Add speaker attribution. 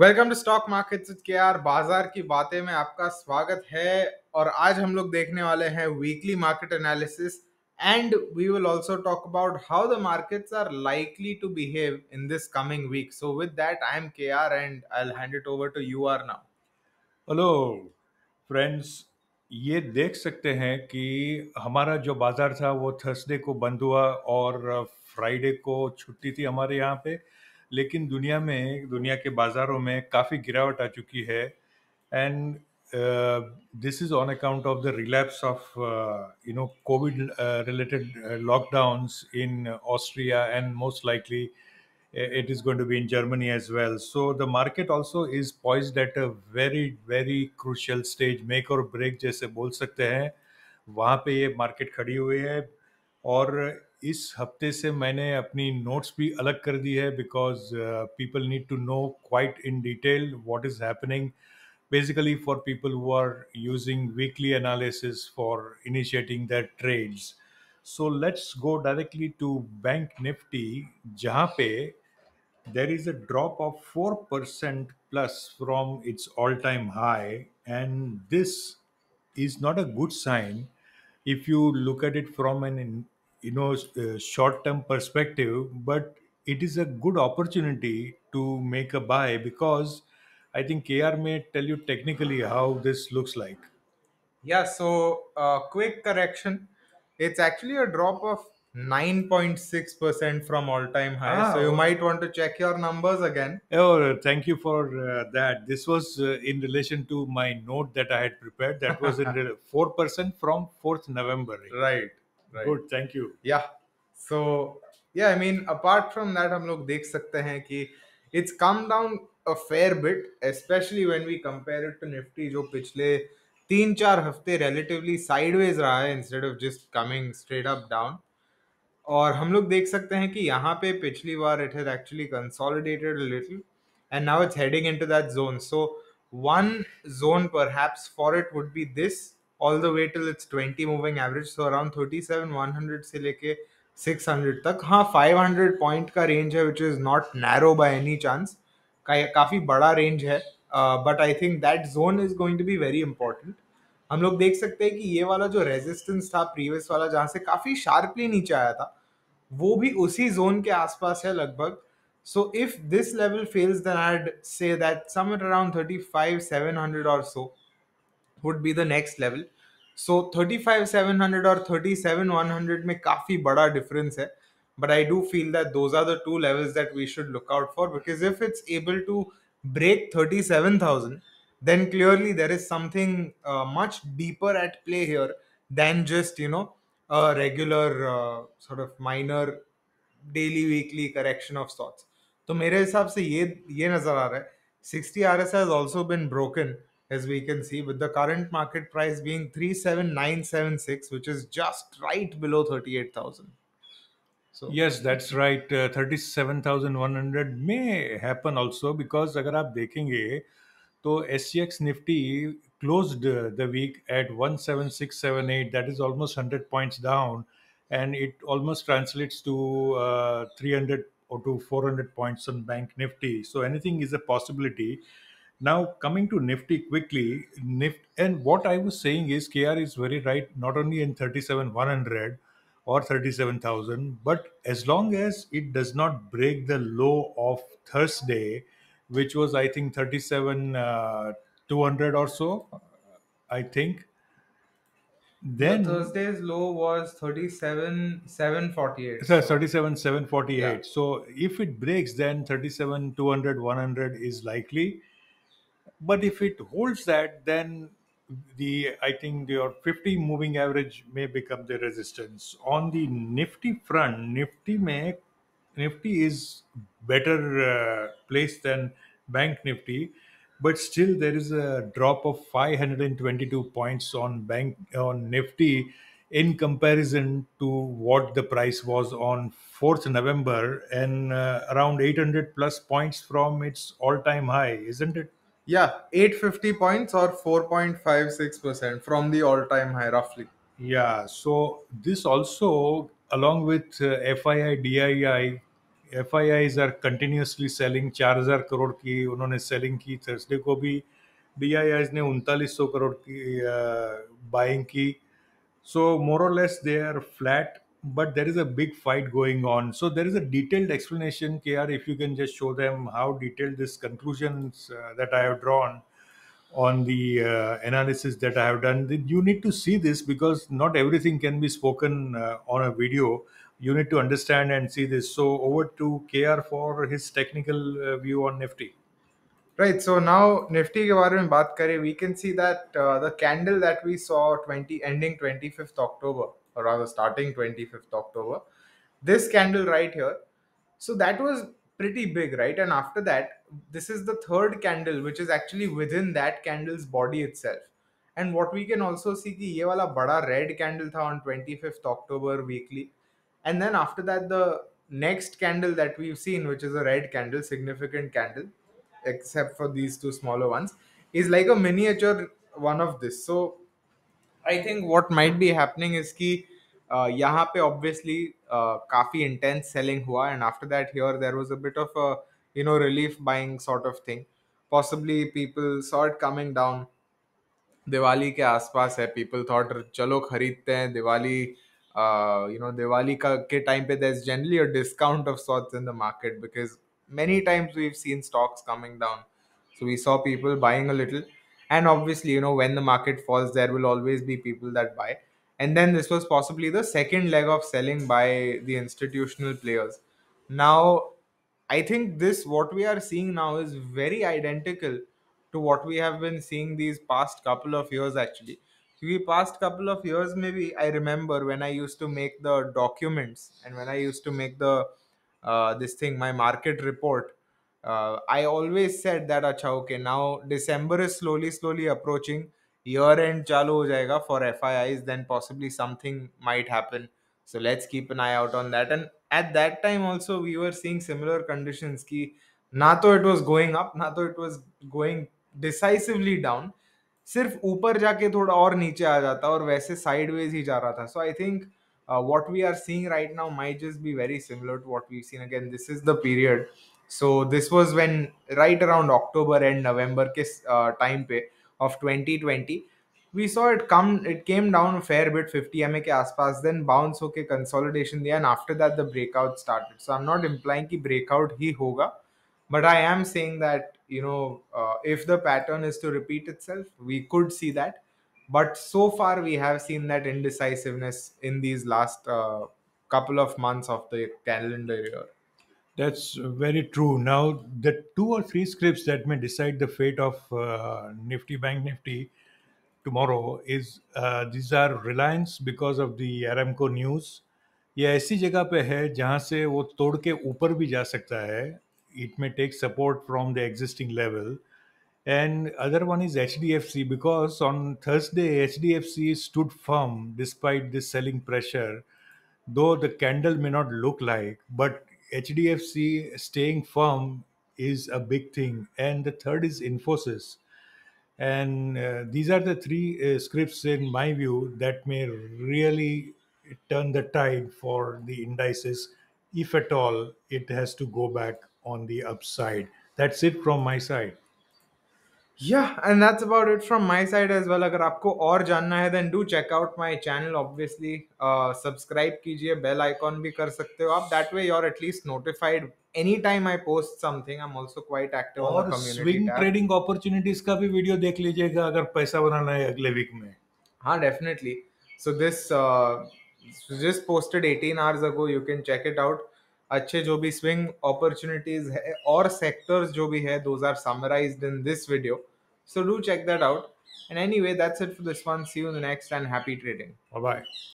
Speaker 1: Welcome to stock market K R बाजार की बातें में आपका स्वागत है और आज हम लोग देखने वाले हैं weekly market analysis and we will also talk about how the markets are likely to behave in this coming week so with that I am K R and I will hand it over to you R now
Speaker 2: hello friends ये देख सकते हैं कि हमारा जो बाजार था वो थर्सडे को बंद हुआ और फ्राइडे को छुट्टी थी हमारे यहाँ पे लेकिन दुनिया में दुनिया के बाज़ारों में काफ़ी गिरावट आ चुकी है and this is on account of the relapse of you know COVID related lockdown in Austria and most likely it is going to be in Germany as well so the market also is poised at a very very crucial stage make or break जैसे बोल सकते हैं वहाँ पे ये market खड़ी हुई है और इस हफ्ते से मैंने अपनी नोट्स भी अलग कर दी है because people need to know quite in detail what is happening basically for people who are using weekly analysis for initiating that trades so let's go directly to bank Nifty जहाँ पे there is a drop of four percent plus from its all time high and this is not a good sign if you look at it from an you know uh, short term perspective but it is a good opportunity to make a buy because i think kr may tell you technically how this looks like
Speaker 1: Yeah, so uh, quick correction. It's actually a drop of
Speaker 2: 9.6% from all time high. ah So you oh. might
Speaker 1: want to check your numbers again.
Speaker 2: Oh, thank you for uh, that. This was uh, in relation to my note that I had prepared. That was in 4% from 4th November. right right. good thank you yeah
Speaker 1: so yeah i mean apart from that hum log dekh sakte it's come down a fair bit especially when we compare it to nifty jo pichle तीन चार हफ्ते relatively sideways रहा है instead of just coming straight up down और हम लोग देख सकते हैं कि यहाँ पे पिछली बार it has actually consolidated little and now it's heading into that zone so one zone perhaps for it would be this all the way till its twenty moving average so around thirty seven one hundred से लेके six hundred तक हाँ five hundred point का range है which is not narrow by any chance काफ़ी बड़ा range है but I think that zone is going to be very important हम लोग देख सकते हैं कि ये वाला जो रेजिस्टेंस था प्रीवियस वाला जहाँ से काफ़ी शार्पली नीचे आया था वो भी उसी जोन के आसपास है लगभग so if this level falls then I'd say that somewhere around thirty five seven hundred or so would be the next level so thirty five seven hundred और थर्टी सेवन वन हंड्रेड में काफ़ी बड़ा difference है but I do feel that those are the two levels that we should look out for because if it's able to break thirty seven thousand then clearly there is something much deeper at play here than just you know a regular sort of minor daily weekly correction of stocks तो मेरे हिसाब से ये ये नज़र आ रहा है sixty R S has also been broken as we can see with the current market price being 37976 which is just right below 38000
Speaker 2: so yes that's right uh, 37100 may happen also because if you look, तो S S C X Nifty closed closed uh, the week 17678 that is almost 100 points down and it almost translates to uh, 300 or to 400 points on bank nifty so anything is a possibility now, coming to Nifty quickly, Nift, and what I was saying is KR is very right, not only in 37100 or 37,000, but as long as it does not break the low of Thursday, which was, I think, 37 uh, 200 or so, I think. Then the
Speaker 1: Thursday's low was 37 748. So.
Speaker 2: 37 748. Yeah. So if it breaks, then 37 200 100 is likely but if it holds that, then the I think your 50 moving average may become the resistance. On the Nifty front, Nifty may Nifty is better uh, place than Bank Nifty, but still there is a drop of 522 points on Bank on Nifty in comparison to what the price was on 4th November and uh, around 800 plus points from its all-time high, isn't it? yeah 850 points or 4.56 percent from
Speaker 1: the all-time high roughly
Speaker 2: yeah so this also along with uh, fii dii FIIs are continuously selling 4000 crore ki unhone selling ki thursday ko bhi diis ne 3900 crore ki uh, buying ki so more or less they are flat but there is a big fight going on. So there is a detailed explanation, KR, if you can just show them how detailed this conclusions uh, that I have drawn on the uh, analysis that I have done. You need to see this because not everything can be spoken uh, on a video. You need to understand and see this. So over to KR for his technical uh, view on Nifty.
Speaker 1: Right. So now Nifty के बारे में बात करें, we can see that uh, the candle that we saw 20 ending 25th October or rather starting 25th October. This candle right here. So that was pretty big, right? And after that, this is the third candle, which is actually within that candle's body itself. And what we can also see कि ये वाला बड़ा red candle on 25th October weekly. And then after that, the next candle that we've seen, which is a red candle, significant candle, except for these two smaller ones, is like a miniature one of this. So I think what might be happening is कि uh, यहाँ पे obviously uh, काफ़ी intense selling हुआ and after that here there was a bit of you know relief buying sort of thing possibly people sort coming down Diwali के आसपास है people thought चलो खरीदते हैं दिवाली यू नो दिवाली का के टाइम पे there is generally a discount of sorts in the market because many times we've seen stocks coming down so we saw people buying a little and obviously you know when the market falls there will always be people that buy and then this was possibly the second leg of selling by the institutional players now i think this what we are seeing now is very identical to what we have been seeing these past couple of years actually the past couple of years maybe i remember when i used to make the documents and when i used to make the uh, this thing my market report uh, I always said that अच्छा okay now December is slowly slowly approaching year end chalo ho jayega for FIIs then possibly something might happen so let's keep an eye out on that and at that time also we were seeing similar conditions ki ना it was going up ना तो it was going decisively down सिर्फ ऊपर जाके थोड़ा और नीचे आ जाता और वैसे साइडवेज ही जा रहा था so I think what we are seeing right now might just be very similar to what we've seen again this is the period so this was when right around october and november uh, time pe of 2020 we saw it come it came down a fair bit 50 ma ke aaspaas then bounce okay consolidation there and after that the breakout started so i'm not implying ki breakout he hoga but i am saying that you know uh, if the pattern is to repeat itself we could see that but so far we have seen that indecisiveness in these last uh, couple of months of the
Speaker 2: calendar year that's very true. Now, the two or three scripts that may decide the fate of uh, Nifty Bank Nifty tomorrow is uh, these are Reliance because of the Aramco news. ये ऐसी जगह पे है जहाँ से वो तोड़ के ऊपर भी जा सकता है it may take support from the existing level and other one is H D F C because on Thursday H D F C stood firm despite this selling pressure though the candle may not look like but HDFC staying firm is a big thing, and the third is Infosys. And uh, these are the three uh, scripts, in my view, that may really turn the tide for the indices, if at all it has to go back on the upside. That's it from my side. Yeah and that's about it from my side as well अगर आपको और जानना है
Speaker 1: then do check out my channel obviously subscribe कीजिए bell icon भी कर सकते हो आप that way you're at least notified any time I post something I am also quite active और स्विंग ट्रेडिंग
Speaker 2: अपॉर्चुनिटीज का भी वीडियो देख लीजिएगा अगर पैसा बनाना है अगले वीक में हाँ
Speaker 1: definitely so this just posted eighteen hours ago you can check it out अच्छे जो भी स्विंग अपॉर्चुनिटीज है और सेक्टर्स जो भी है those are summarized in this video so do check that out and anyway that's it for this one see you next and happy trading bye